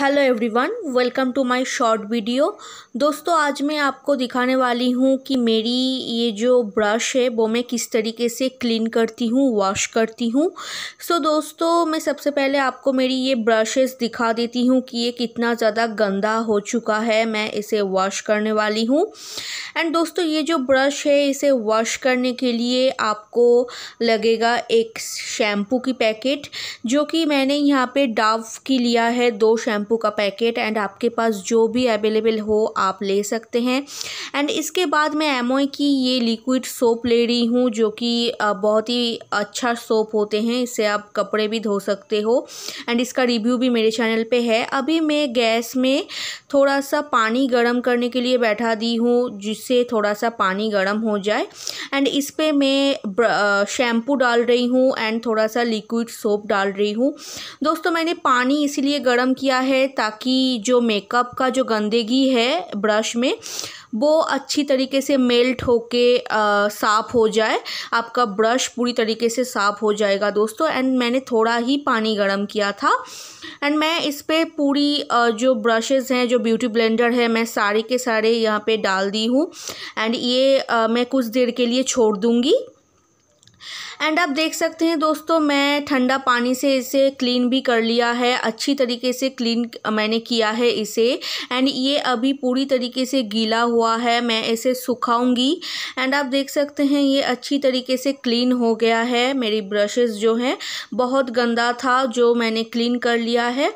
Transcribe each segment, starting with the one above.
hello everyone welcome to my short video दोस्तों आज मैं आपको दिखाने वाली हूँ कि मेरी ये जो ब्रश है वो मैं किस तरीके से क्लीन करती हूँ वॉश करती हूँ सो so, दोस्तों मैं सबसे पहले आपको मेरी ये ब्रशेस दिखा देती हूँ कि ये कितना ज़्यादा गंदा हो चुका है मैं इसे वॉश करने वाली हूँ एंड दोस्तों ये जो ब्रश है इसे वॉश करने के लिए आपको लगेगा एक शैम्पू की पैकेट जो कि मैंने यहाँ पर डाव की लिया है दो शैम्पू शैम्पू का पैकेट एंड आपके पास जो भी अवेलेबल हो आप ले सकते हैं एंड इसके बाद मैं एमओए e की ये लिक्विड सोप ले रही हूँ जो कि बहुत ही अच्छा सोप होते हैं इससे आप कपड़े भी धो सकते हो एंड इसका रिव्यू भी मेरे चैनल पे है अभी मैं गैस में थोड़ा सा पानी गर्म करने के लिए बैठा दी हूँ जिससे थोड़ा सा पानी गर्म हो जाए एंड इस पर मैं शैम्पू डाल रही हूँ एंड थोड़ा सा लिक्विड सोप डाल रही हूँ दोस्तों मैंने पानी इसीलिए गर्म किया है ताकि जो मेकअप का जो गंदगी है ब्रश में वो अच्छी तरीके से मेल्ट होके साफ़ हो जाए आपका ब्रश पूरी तरीके से साफ़ हो जाएगा दोस्तों एंड मैंने थोड़ा ही पानी गर्म किया था एंड मैं इस पर पूरी आ, जो ब्रशेज़ हैं जो ब्यूटी ब्लेंडर है मैं सारे के सारे यहाँ पे डाल दी हूँ एंड ये आ, मैं कुछ देर के लिए छोड़ दूँगी एंड आप देख सकते हैं दोस्तों मैं ठंडा पानी से इसे क्लीन भी कर लिया है अच्छी तरीके से क्लीन मैंने किया है इसे एंड ये अभी पूरी तरीके से गीला हुआ है मैं इसे सुखाऊंगी एंड आप देख सकते हैं ये अच्छी तरीके से क्लीन हो गया है मेरी ब्रशेस जो हैं बहुत गंदा था जो मैंने क्लीन कर लिया है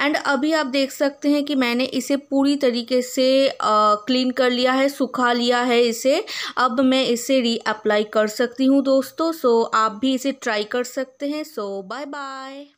एंड अभी आप देख सकते हैं कि मैंने इसे पूरी तरीके से क्लीन कर लिया है सुखा लिया है इसे अब मैं इसे रीअप्लाई कर सकती हूँ दोस्तों सो so, आप भी इसे ट्राई कर सकते हैं सो बाय बाय